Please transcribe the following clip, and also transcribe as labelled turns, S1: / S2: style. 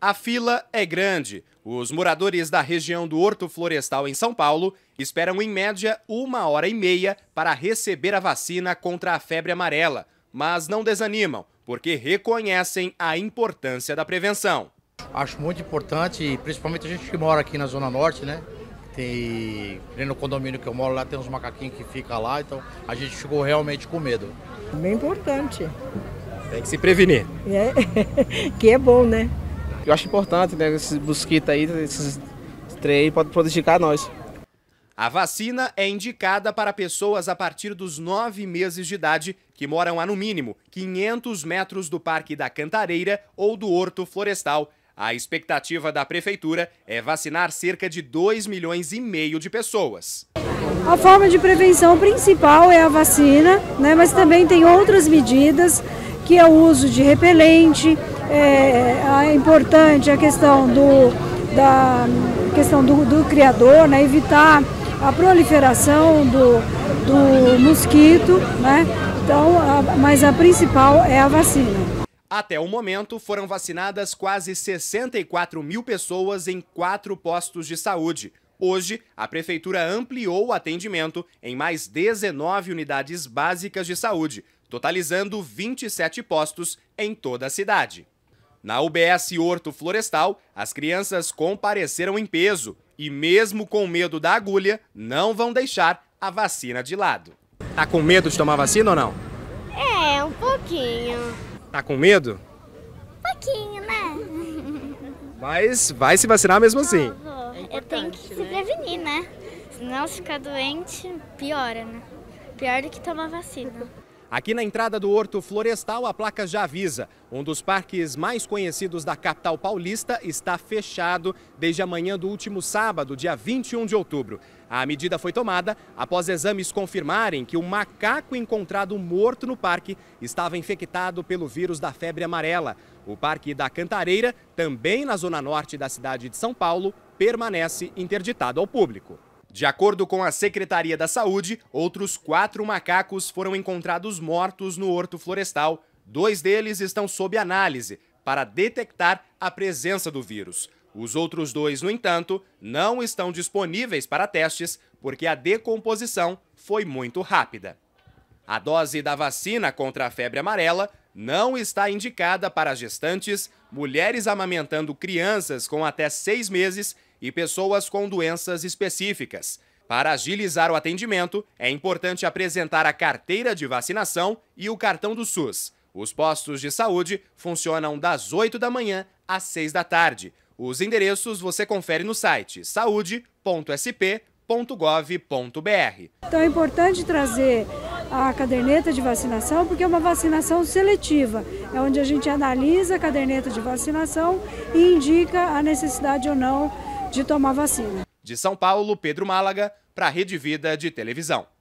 S1: A fila é grande. Os moradores da região do Horto Florestal, em São Paulo, esperam em média uma hora e meia para receber a vacina contra a febre amarela. Mas não desanimam, porque reconhecem a importância da prevenção. Acho muito importante, principalmente a gente que mora aqui na Zona Norte, né? Tem, no condomínio que eu moro lá, tem uns macaquinhos que ficam lá, então a gente ficou realmente com medo. Bem importante. Tem que se prevenir. É, que é bom, né? Eu acho importante, né? Esses mosquitos aí, esses três podem prejudicar nós. A vacina é indicada para pessoas a partir dos nove meses de idade que moram a, no mínimo, 500 metros do Parque da Cantareira ou do Horto Florestal. A expectativa da Prefeitura é vacinar cerca de 2 milhões e meio de pessoas.
S2: A forma de prevenção principal é a vacina, né, mas também tem outras medidas, que é o uso de repelente, é, é, é importante a questão do, da, questão do, do criador, né, evitar a proliferação do, do mosquito, né? Então, a, mas a principal é a vacina.
S1: Até o momento, foram vacinadas quase 64 mil pessoas em quatro postos de saúde. Hoje, a Prefeitura ampliou o atendimento em mais 19 unidades básicas de saúde, totalizando 27 postos em toda a cidade. Na UBS Horto Florestal, as crianças compareceram em peso e, mesmo com medo da agulha, não vão deixar a vacina de lado. Tá com medo de tomar vacina ou não?
S2: É, um pouquinho.
S1: Tá com medo?
S2: Um pouquinho, né?
S1: Mas vai se vacinar mesmo assim.
S2: Ah, Eu tenho que se né? prevenir, né? Senão se ficar doente, piora, né? Pior do que tomar vacina.
S1: Aqui na entrada do Horto Florestal, a placa já avisa. Um dos parques mais conhecidos da capital paulista está fechado desde a manhã do último sábado, dia 21 de outubro. A medida foi tomada após exames confirmarem que o macaco encontrado morto no parque estava infectado pelo vírus da febre amarela. O Parque da Cantareira, também na zona norte da cidade de São Paulo, permanece interditado ao público. De acordo com a Secretaria da Saúde, outros quatro macacos foram encontrados mortos no horto florestal. Dois deles estão sob análise para detectar a presença do vírus. Os outros dois, no entanto, não estão disponíveis para testes porque a decomposição foi muito rápida. A dose da vacina contra a febre amarela não está indicada para gestantes, mulheres amamentando crianças com até seis meses e pessoas com doenças específicas. Para agilizar o atendimento, é importante apresentar a carteira de vacinação e o cartão do SUS. Os postos de saúde funcionam das 8 da manhã às 6 da tarde. Os endereços você confere no site saúde.sp.gov.br.
S2: Então é importante trazer a caderneta de vacinação, porque é uma vacinação seletiva. É onde a gente analisa a caderneta de vacinação e indica a necessidade ou não de tomar vacina.
S1: De São Paulo, Pedro Málaga, para a Rede Vida de Televisão.